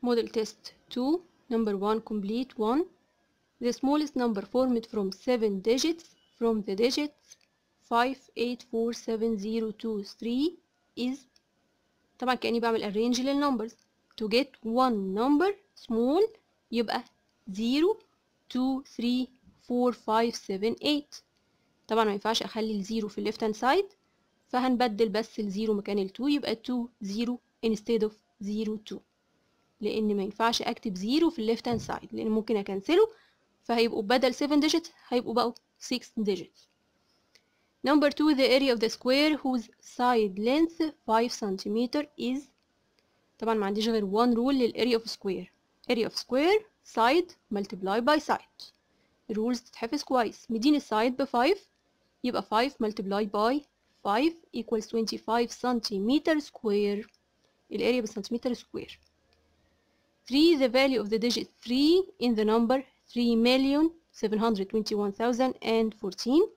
model test 2 number 1 complete 1 the smallest number formed from 7 digits from the digits 5847023 is طبعا كأني بعمل arrange numbers to get one number small يبقى 0 2 3 4 5 7 8 طبعا ما ينفعش اخلي الزيرو في left hand side فهنبدل بس الزيرو مكان ال2 يبقى 2 0 instead of 0 2 لان ما ينفعش اكتب زيرو في الليفت هاند سايد لان ممكن اكنسله فهيبقوا بدل 7 digits هيبقوا بقوا 6 digits number 2 the area of the square whose side length 5 cm is طبعا ما عنديش غير one rule للarea of square area of square side multiply by side الرولز تتحفظ كويس مدين السايد ب 5 يبقى 5 multiply by 5 equals 25 centimeter square الاريا بالسنتيمتر square. 3 the value of the digit 3 in the number 3,721,014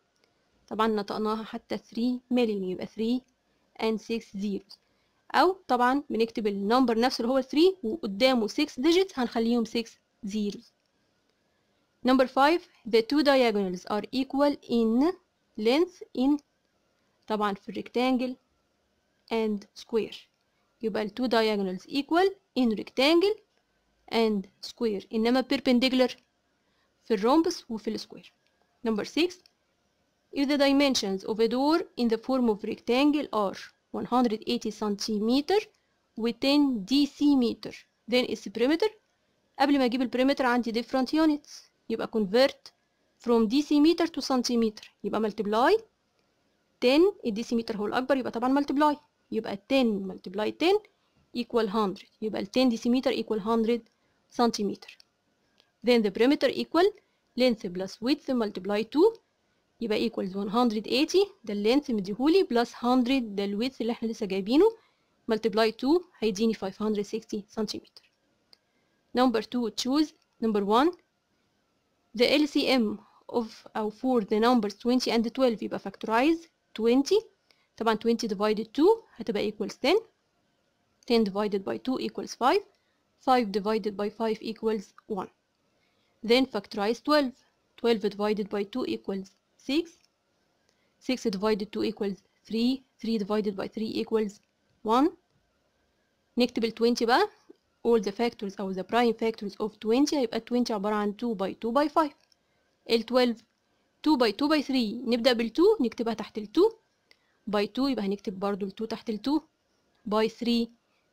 طبعا نطقناها حتى 3 مليون يبقى 3 and 6 zeros أو طبعا بنكتب النمبر نفسه اللي هو 3 وقدامه 6 digits هنخليهم 6 zeros Number 5 the two diagonals are equal in length in طبعا في rectangle and square يبقى ال two diagonals equal in rectangle and square إنما perpendicular في الرومبس وفي السكوير number 6 if the dimensions of a door in the form of rectangle are 180 centimeter و 10 decimeter then its perimeter قبل ما اجيب البريمتر عندي different units يبقى convert from decimeter to centimeter يبقى multiply 10 الديسيمتر هو الأكبر يبقى طبعا multiply يبقى 10 multiply 10 equal 100 يبقى ال 10 decimeter equal 100 centimeter. Then the perimeter equal length plus width multiply 2 يبقى equals 180 ده اللينث مديهولي plus 100 ده الويدث اللي احنا لسه جايبينه multiply 2 هيديني 560 سنتيمتر. Number 2 choose number 1 the LCM of or for the numbers 20 and 12 يبقى factorize 20 طبعا 20 divided 2 هتبقى equals 10 10 divided by 2 equals 5 5 divided by 5 equals 1. Then factorize 12. 12 divided by 2 equals 6. 6 divided 2 equals 3. 3 divided by 3 equals 1. نكتب ال 20 بقى. All the factors أو the prime factors of 20 هيبقى uh, 20 عبارة عن 2 by 2 by 5. ال 12 2 by 2 by 3 نبدأ بال 2 نكتبها تحت ال 2 by 2 يبقى هنكتب برضو ال 2 تحت ال 2 by 3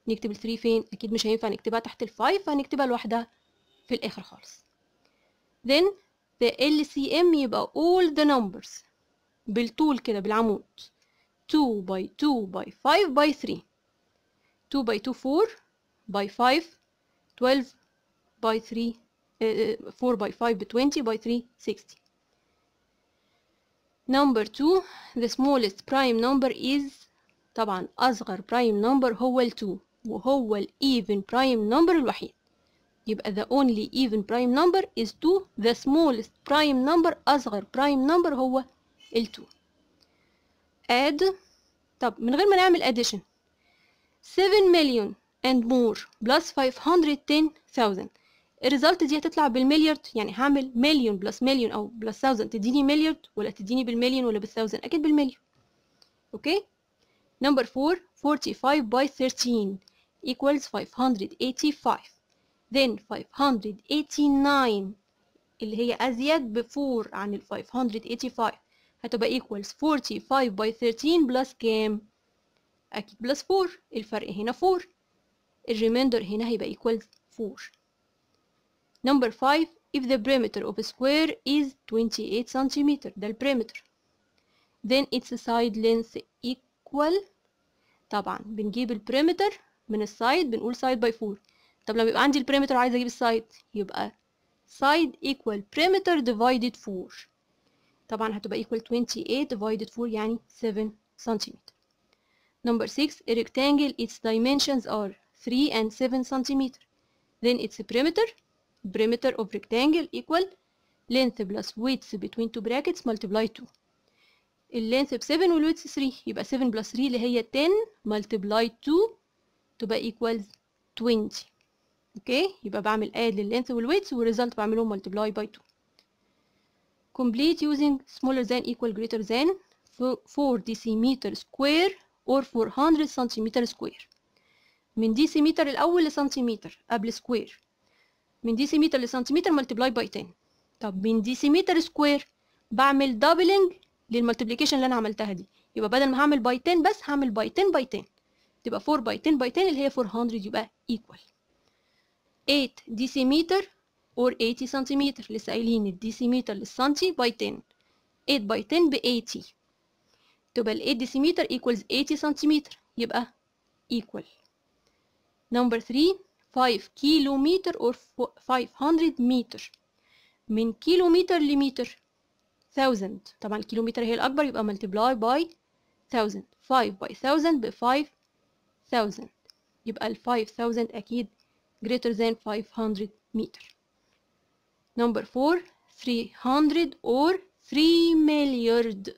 نكتب الثري فين اكيد مش هينفع نكتبها تحت الفايف فهنكتبها لوحدها في الاخر خالص then the LCM يبقى all the numbers بالطول كده بالعمود 2 by 2 by 5 by 3 2 by 2 4 by 5 12 by 3 uh, 4 by 5 20 by 3 60 number 2 the smallest prime number is طبعا أصغر prime number هو ال 2 وهو ال even prime number الوحيد يبقى the only even prime number is 2 the smallest prime number أصغر prime number هو ال 2 add طب من غير ما نعمل addition 7 million and more plus 510,000 الريزلت دي هتطلع بالمليارد يعني هعمل مليون بلس مليون أو بلس 1000 تديني مليارد ولا تديني بالمليون ولا بال 1000 أكيد بالمليون أوكي نمبر 4 45 by 13 equals 585 then 589 اللي هي أزيد ب 4 عن ال 585 هتبقى equals 45 by 13 plus كام؟ أكيد plus 4 الفرق هنا 4 الريميندر هنا هيبقى equals 4 number 5 if the perimeter of a square is 28 cm ده البريمتر then its side length equal طبعا بنجيب البريمتر من السايد بنقول سايد باي 4 طب لما يبقى عندي البريمتر عايز اجيب السايد يبقى سايد ايكوال بريمتر ديفايدد 4 طبعا هتبقى equal 28 divided 4 يعني 7 سنتيمتر number 6 rectangle its dimensions are 3 and 7 سنتيمتر then its perimeter perimeter of rectangle equal length plus width between two brackets multiply 2 اللينث ب 7 والwidth 3 يبقى 7 plus 3 اللي هي 10 multiply 2 تبقى equal 20 اوكي يبقى بعمل اد لللينث والويدث والريزلت بعملهم ملتبلاي باي 2 complete using smaller than equal greater than 4 decimeter square or 400 centimeter square من decimeter الاول لسنتيمتر قبل سكوير من decimeter لسنتيمتر ملتبلاي باي 10 طب من decimeter سكوير بعمل doubling للملتبليكيشن اللي انا عملتها دي يبقى بدل ما هعمل باي 10 بس هعمل باي 10 باي 10 تبقى 4 باي 10 باي 10 اللي هي 400 يبقى ايكوال 8 ديسيمتر اور 80 سنتيمتر لسه قايلين الديسيمتر للسنتي باي 10 8 باي 10 ب 80 تبقى ال 8 ديسيمتر equals 80 سنتيمتر يبقى equal نمبر 3 5 كيلومتر or 500 متر من كيلومتر لمتر 1000 طبعا الكيلومتر هي الأكبر يبقى ملتبلاي باي 1000 5 باي 1000 ب 5 thousand يبقى ال 5000 أكيد greater than 500 meter number 4 300 or 3 مليارد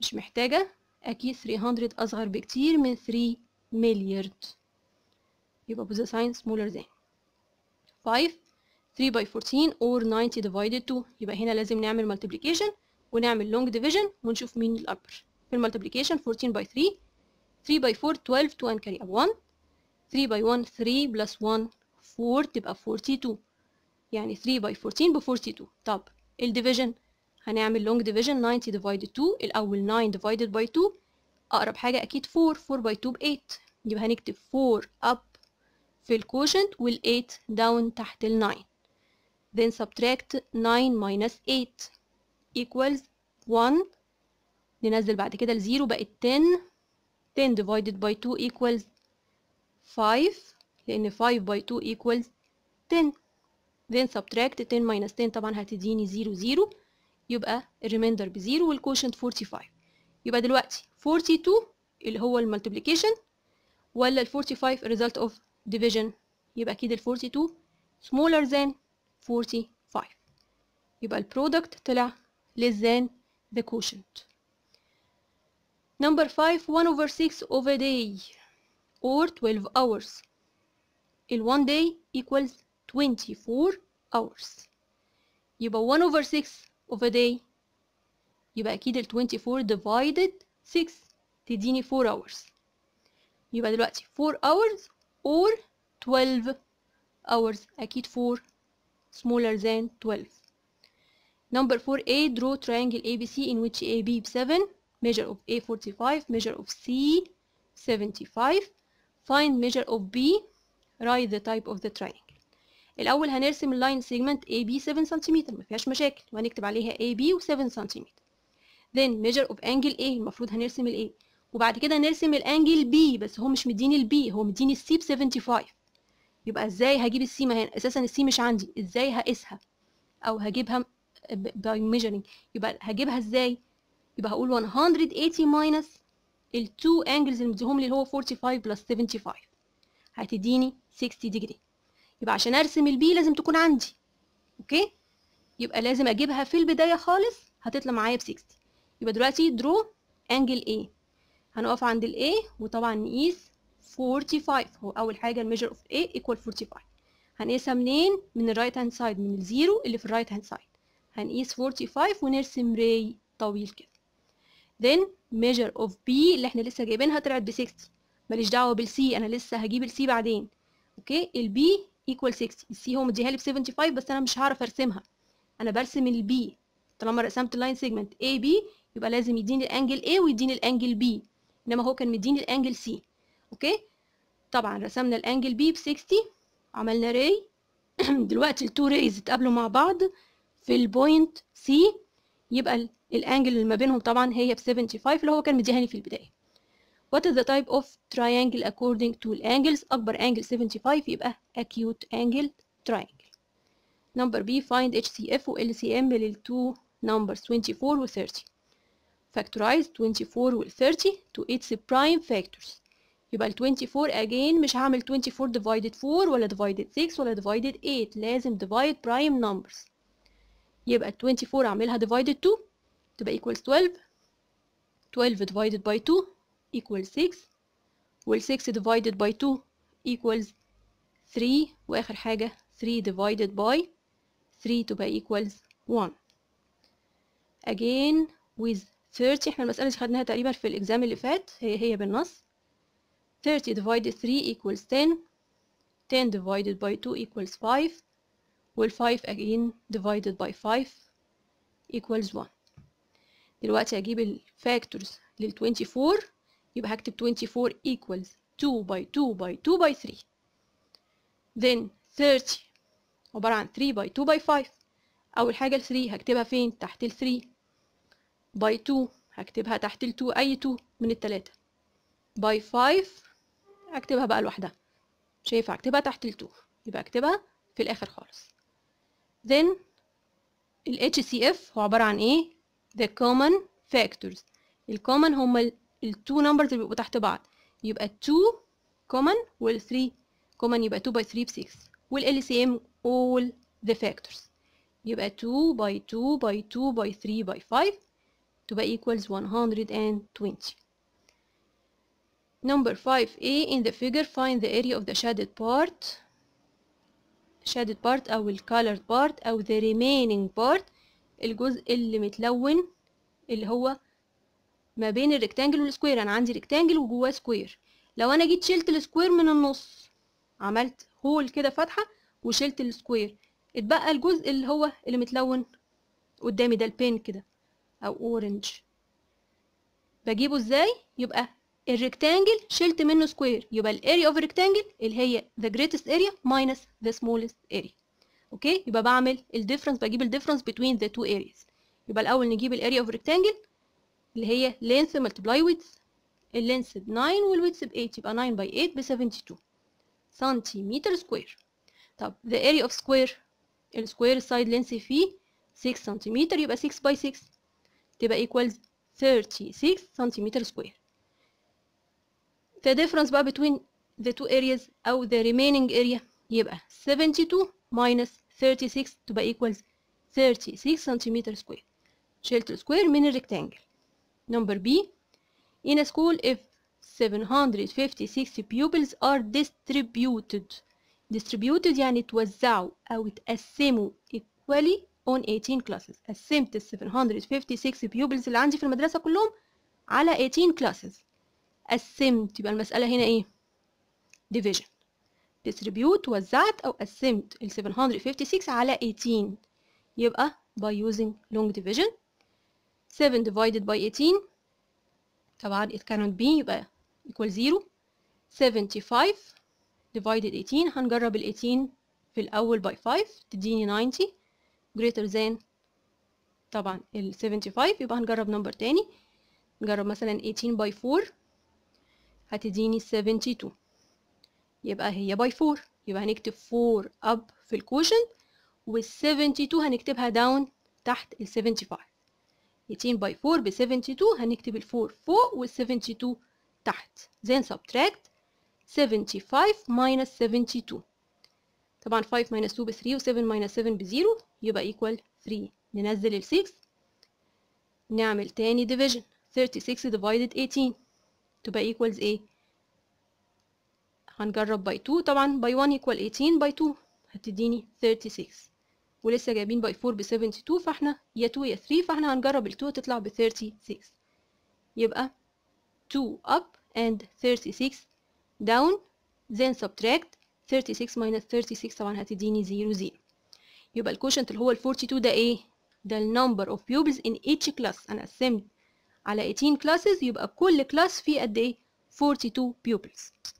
مش محتاجة أكيد 300 أصغر بكتير من 3 مليارد يبقى put sign smaller than 5 3 by 14 or 90 divided 2 يبقى هنا لازم نعمل multiplication ونعمل long division ونشوف مين الأكبر في المultiplication 14 by 3 3 باي 4 12 2 هنكاري اب 1 3 باي 1 3 بلس 1 4 تبقى 42 يعني 3 باي 14 ب 42 طب الديفيجن هنعمل لونج ديفيجن 90 ديفايدد 2 الاول 9 ديفايدد باي 2 اقرب حاجه اكيد 4 4 باي 2 ب 8 يبقى هنكتب 4 اب في الكوشنت وال8 داون تحت ال9 then subtract 9 minus 8 equals 1 ننزل بعد كده ال0 بقت 10 10 divided by 2 equals 5 لأن 5 by 2 equals 10 then subtract 10 minus 10 طبعا هتديني 0 0 يبقى الريميندر 0 والكوشنت 45 يبقى دلوقتي 42 اللي هو الملتبليكيشن ولا ال 45 result of division يبقى اكيد ال 42 smaller than 45 يبقى البرودكت طلع less than the quotient Number 5 1 over 6 of a day or 12 hours. In 1 day equals 24 hours. have 1 over 6 of a day You أكيد 24 divided 6 تديني 4 hours. You دلوقتي 4 hours or 12 hours أكيد 4 smaller than 12. Number 4a draw triangle ABC in which AB 7 measure of A 45 measure of C 75 find measure of B write the type of the triangle الأول هنرسم اللاين segment AB 7 سنتيمتر مفيهاش مشاكل وهنكتب عليها AB و 7 سنتيمتر then measure of angle A المفروض هنرسم ال A وبعد كده نرسم الانجل B بس هو مش مديني البي هو مديني C ب 75 يبقى ازاي هجيب السي ما هنا اساسا السي مش عندي ازاي هقيسها او هجيبها by measuring يبقى هجيبها ازاي يبقى هقول 180 ماينس ال 2 angles اللي مديهم لي اللي هو 45 بلس 75 هتديني 60 ديجري يبقى عشان ارسم البي لازم تكون عندي اوكي يبقى لازم اجيبها في البدايه خالص هتطلع معايا ب 60 يبقى دلوقتي درو انجل A هنقف عند ال A وطبعا نقيس 45 هو اول حاجه الميجر اوف A ايكوال 45 هنقيسها منين من الرايت هاند سايد من الزيرو اللي في الرايت هاند سايد هنقيس 45 ونرسم راي طويل كده then measure of b اللي احنا لسه جايبينها طلعت ب 60 ماليش دعوه بالسي انا لسه هجيب السي بعدين اوكي ال b equal 60 c هو مديها لي ب 75 بس انا مش هعرف ارسمها انا برسم ال b طالما رسمت اللاين سيجمنت a b يبقى لازم يديني الانجل A ويديني الانجل B انما هو كان مديني الانجل C اوكي طبعا رسمنا الانجل B ب 60 عملنا ري دلوقتي التو ريز اتقابلوا مع بعض في البوينت C يبقى الانجل اللي ما بينهم طبعا هي ب 75 اللي هو كان مديهاني في البداية What is the type of triangle according to the angles أكبر angle 75 يبقى acute angle triangle Number B find HCF و LCM للتو numbers 24 و 30 Factorize 24 و 30 to its prime factors يبقى ال 24 again مش هعمل 24 divided 4 ولا divided 6 ولا divided 8 لازم divide prime numbers يبقى ال 24 اعملها divided 2 تبقى equal 12 12 divided by 2 equal 6 وال 6 divided by 2 equals 3 واخر حاجة 3 divided by 3 تبقى equals 1 again with 30 احنا المسألة دي خدناها تقريبا في الإجزام اللي فات هي هي بالنص 30 divided 3 equals 10 10 divided by 2 equals 5 وال 5 again divided by 5 equals 1 دلوقتي اجيب الفاكتورز لل 24 يبقى هكتب 24 equals 2 by 2 by 2 by 3 then 30 عبارة عن 3 by 2 by 5 أول حاجة ال 3 هكتبها فين تحت ال 3 by 2 هكتبها تحت ال 2 أي 2 من التلاتة by 5 هكتبها بقى لوحدها مش هكتبها تحت ال 2 يبقى اكتبها في الآخر خالص then ال HCF هو عبارة عن ايه the common factors common. هم ال 2 numbers اللي بيبقوا تحت بعض يبقى 2 common وال 3 common يبقى 2 by 3 ب 6 وال LCM all the factors يبقى 2 by 2 by 2 by 3 by 5 تبقى equals 120 Number 5a in the figure find the area of the shaded part shaded part أو ال colored part أو the remaining part الجزء اللي متلون اللي هو ما بين الريكتانجل والسكوير انا عندي ريكتانجل وجواه سكوير لو انا جيت شلت السكوير من النص عملت هول كده فتحه وشلت السكوير اتبقى الجزء اللي هو اللي متلون قدامي ده البين كده او اورنج بجيبه ازاي يبقى الريكتانجل شلت منه سكوير يبقى الاريا اوف ريكتانجل اللي هي the greatest area minus the smallest area اوكي يبقى بعمل الديفرنس بجيب الديفرنس بين ذا تو areas يبقى الاول نجيب الاريا اوف ريكتانجل اللي هي لينث ملتبلاي ويدث اللينث ب 9 والويدث ب 8 يبقى 9 باي 8 ب 72 سنتيمتر سكوير طب ذا اريا of square السكوير سايد لينث فيه 6 سنتيمتر يبقى 6 باي 6 تبقى ايكوال 36 سنتيمتر سكوير ذا ديفرنس بقى between ذا تو areas أو ذا remaining اريا يبقى 72 minus 36 تبقى equals 36 سنتيمتر سكوير shelter square من rectangle. number B in a school if 756 pupils are distributed distributed يعني توزعوا أو تقسموا equally on 18 classes قسمت ال 756 pupils اللي عندي في المدرسة كلهم على 18 classes قسمت يبقى المسألة هنا ايه division ديستريبيوت وزعت أو قسمت ال 756 على 18 يبقى by using long division 7 divided by 18 طبعا it cannot be يبقى equal 0 75 divided 18 هنجرب ال 18 في الأول by 5 تديني 90 greater than طبعا ال 75 يبقى هنجرب نمبر تاني نجرب مثلا 18 by 4 هتديني 72 يبقى هي باي 4 يبقى هنكتب 4 اب في الكوشنت وال72 هنكتبها داون تحت ال75 200 باي 4 ب 72 هنكتب ال4 فوق وال72 تحت then subtract 75 minus 72 طبعا 5 minus 2 ب 3 و 7 minus 7 ب 0 يبقى equal 3 ننزل ال 6 نعمل تاني division 36 divided 18 تبقى equals ايه هنجرب باي 2 طبعا باي 1 يكوال 18 باي 2 هتديني 36 ولسه جايبين باي 4 ب 72 فاحنا يا 2 يا 3 فاحنا هنجرب ال 2 تطلع ب 36 يبقى 2 up and 36 down then subtract 36 minus 36 طبعا هتديني 0 0 يبقى الكوشنت اللي هو ال 42 ده ايه ده ال number of pupils in each class انا قسمت على 18 classes يبقى كل class فيه قد ايه 42 pupils